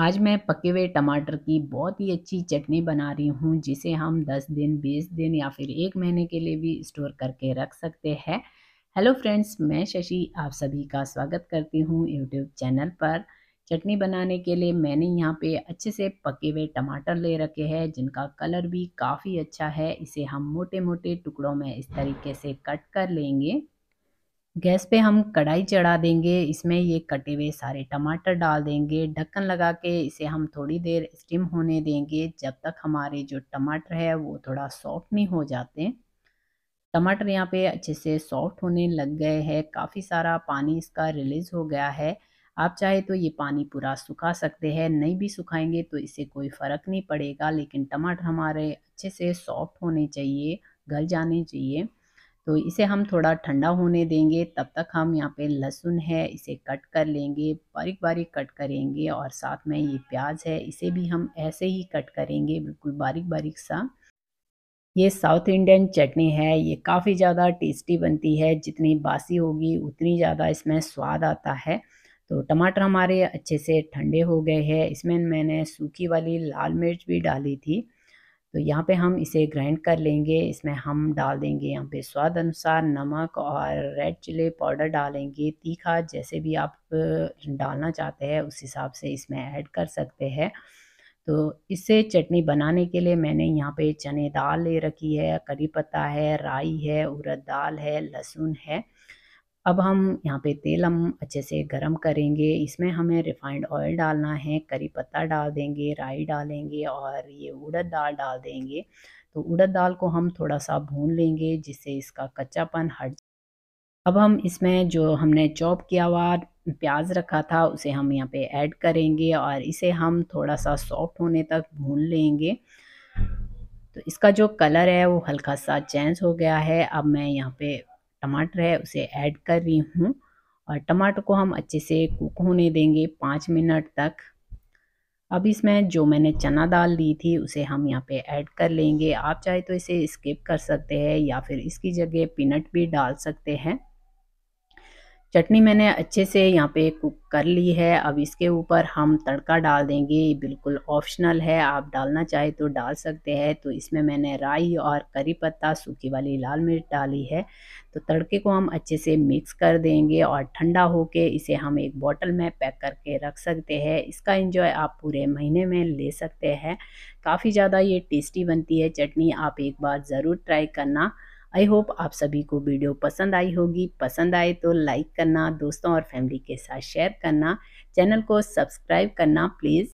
आज मैं पके हुए टमाटर की बहुत ही अच्छी चटनी बना रही हूँ जिसे हम 10 दिन 20 दिन या फिर एक महीने के लिए भी स्टोर करके रख सकते हैं हेलो फ्रेंड्स मैं शशि आप सभी का स्वागत करती हूँ यूट्यूब चैनल पर चटनी बनाने के लिए मैंने यहाँ पे अच्छे से पके हुए टमाटर ले रखे हैं जिनका कलर भी काफ़ी अच्छा है इसे हम मोटे मोटे टुकड़ों में इस तरीके से कट कर लेंगे गैस पे हम कढ़ाई चढ़ा देंगे इसमें ये कटे हुए सारे टमाटर डाल देंगे ढक्कन लगा के इसे हम थोड़ी देर स्टीम होने देंगे जब तक हमारे जो टमाटर है वो थोड़ा सॉफ्ट नहीं हो जाते टमाटर यहाँ पे अच्छे से सॉफ्ट होने लग गए हैं काफ़ी सारा पानी इसका रिलीज़ हो गया है आप चाहे तो ये पानी पूरा सुखा सकते हैं नहीं भी सुखाएंगे तो इससे कोई फ़र्क नहीं पड़ेगा लेकिन टमाटर हमारे अच्छे से सॉफ्ट होने चाहिए गल जाने चाहिए तो इसे हम थोड़ा ठंडा होने देंगे तब तक हम यहाँ पे लहसुन है इसे कट कर लेंगे बारीक बारीक कट करेंगे और साथ में ये प्याज है इसे भी हम ऐसे ही कट करेंगे बिल्कुल बारीक बारीक सा ये साउथ इंडियन चटनी है ये काफ़ी ज़्यादा टेस्टी बनती है जितनी बासी होगी उतनी ज़्यादा इसमें स्वाद आता है तो टमाटर हमारे अच्छे से ठंडे हो गए हैं इसमें मैंने सूखी वाली लाल मिर्च भी डाली थी तो यहाँ पे हम इसे ग्राइंड कर लेंगे इसमें हम डाल देंगे यहाँ पे स्वाद अनुसार नमक और रेड चिली पाउडर डालेंगे तीखा जैसे भी आप डालना चाहते हैं उस हिसाब से इसमें ऐड कर सकते हैं तो इससे चटनी बनाने के लिए मैंने यहाँ पे चने दाल ले रखी है करी पत्ता है राई है उड़द दाल है लहसुन है अब हम यहाँ पे तेल हम अच्छे से गरम करेंगे इसमें हमें रिफाइंड ऑयल डालना है करी पत्ता डाल देंगे राई डालेंगे और ये उड़द दाल डाल देंगे तो उड़द दाल को हम थोड़ा सा भून लेंगे जिससे इसका कच्चापन हट अब हम इसमें जो हमने चॉप किया हुआ प्याज रखा था उसे हम यहाँ पे ऐड करेंगे और इसे हम थोड़ा सा सॉफ्ट होने तक भून लेंगे तो इसका जो कलर है वो हल्का सा चेंज हो गया है अब मैं यहाँ पे टमाटर है उसे ऐड कर रही हूँ और टमाटर को हम अच्छे से कुक होने देंगे पाँच मिनट तक अब इसमें जो मैंने चना दाल ली थी उसे हम यहाँ पे ऐड कर लेंगे आप चाहे तो इसे स्किप कर सकते हैं या फिर इसकी जगह पीनट भी डाल सकते हैं चटनी मैंने अच्छे से यहाँ पे कुक कर ली है अब इसके ऊपर हम तड़का डाल देंगे बिल्कुल ऑप्शनल है आप डालना चाहे तो डाल सकते हैं तो इसमें मैंने राई और करी पत्ता सूखी वाली लाल मिर्च डाली है तो तड़के को हम अच्छे से मिक्स कर देंगे और ठंडा होके इसे हम एक बॉटल में पैक करके रख सकते हैं इसका एंजॉय आप पूरे महीने में ले सकते हैं काफ़ी ज़्यादा ये टेस्टी बनती है चटनी आप एक बार ज़रूर ट्राई करना आई होप आप सभी को वीडियो पसंद आई होगी पसंद आए तो लाइक करना दोस्तों और फैमिली के साथ शेयर करना चैनल को सब्सक्राइब करना प्लीज़